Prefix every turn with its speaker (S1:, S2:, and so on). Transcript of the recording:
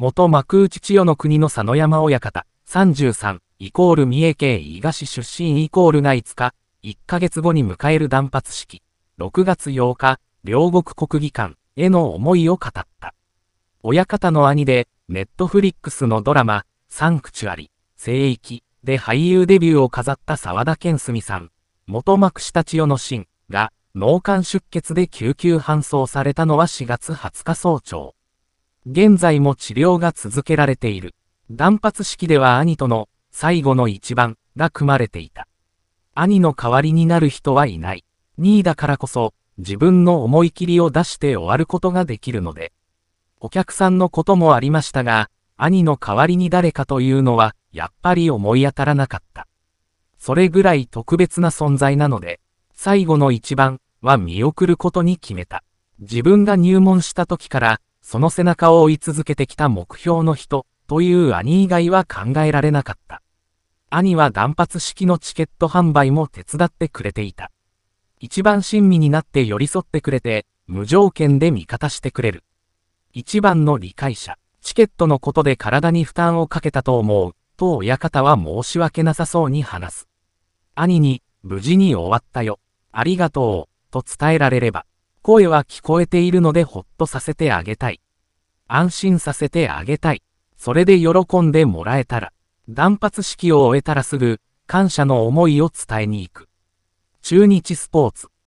S1: 元幕内千代の国の佐野山親方、33、イコール三重県伊賀市出身イコールが5日、1ヶ月後に迎える断髪式、6月8日、両国国技館への思いを語った。親方の兄で、ネットフリックスのドラマ、サンクチュアリ、聖域で俳優デビューを飾った沢田健澄さん、元幕下千代のシンが、脳幹出血で救急搬送されたのは4月20日早朝。現在も治療が続けられている。断髪式では兄との最後の一番が組まれていた。兄の代わりになる人はいない。2位だからこそ自分の思い切りを出して終わることができるので。お客さんのこともありましたが、兄の代わりに誰かというのはやっぱり思い当たらなかった。それぐらい特別な存在なので、最後の一番は見送ることに決めた。自分が入門した時からその背中を追い続けてきた目標の人、という兄以外は考えられなかった。兄は断髪式のチケット販売も手伝ってくれていた。一番親身になって寄り添ってくれて、無条件で味方してくれる。一番の理解者、チケットのことで体に負担をかけたと思う、と親方は申し訳なさそうに話す。兄に、無事に終わったよ、ありがとう、と伝えられれば。声は聞こえているのでほっとさせてあげたい。安心させてあげたい。それで喜んでもらえたら、断髪式を終えたらすぐ、感謝の思いを伝えに行く。中日スポーツ。